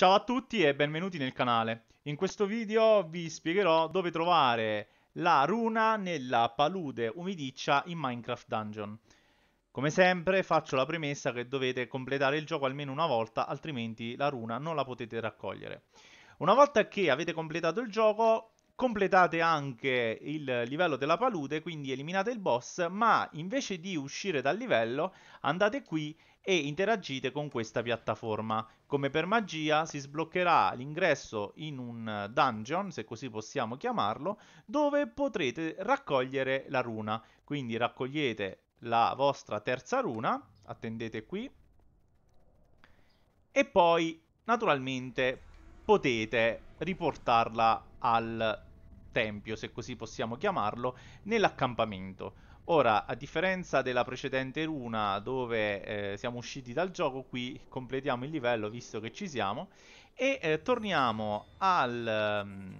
Ciao a tutti e benvenuti nel canale. In questo video vi spiegherò dove trovare la runa nella palude umidiccia in Minecraft Dungeon. Come sempre faccio la premessa che dovete completare il gioco almeno una volta, altrimenti la runa non la potete raccogliere. Una volta che avete completato il gioco, completate anche il livello della palude, quindi eliminate il boss, ma invece di uscire dal livello andate qui e interagite con questa piattaforma. Come per magia si sbloccherà l'ingresso in un dungeon, se così possiamo chiamarlo, dove potrete raccogliere la runa. Quindi raccogliete la vostra terza runa, attendete qui, e poi naturalmente potete riportarla al tempio, se così possiamo chiamarlo, nell'accampamento. Ora, a differenza della precedente runa dove eh, siamo usciti dal gioco, qui completiamo il livello visto che ci siamo e eh, torniamo al, um,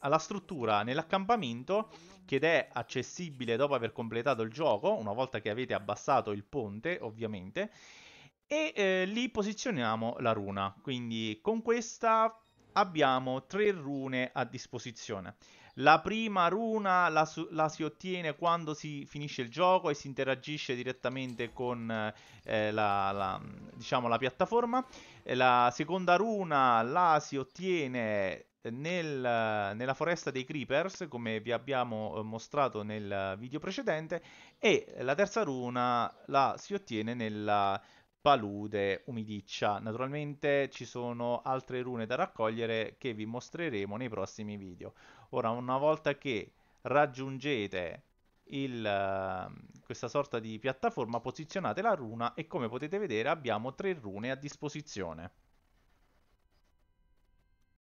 alla struttura nell'accampamento che è accessibile dopo aver completato il gioco, una volta che avete abbassato il ponte ovviamente, e eh, lì posizioniamo la runa. Quindi con questa abbiamo tre rune a disposizione. La prima runa la, la, si ottiene quando si finisce il gioco e si interagisce direttamente con eh, la, la, diciamo, la, piattaforma. La seconda runa la si ottiene nel, nella foresta dei creepers, come vi abbiamo eh, mostrato nel video precedente, e la terza runa la si ottiene nella palude umidiccia. Naturalmente ci sono altre rune da raccogliere che vi mostreremo nei prossimi video. Ora, una volta che raggiungete il, eh, questa sorta di piattaforma, posizionate la runa e come potete vedere abbiamo tre rune a disposizione.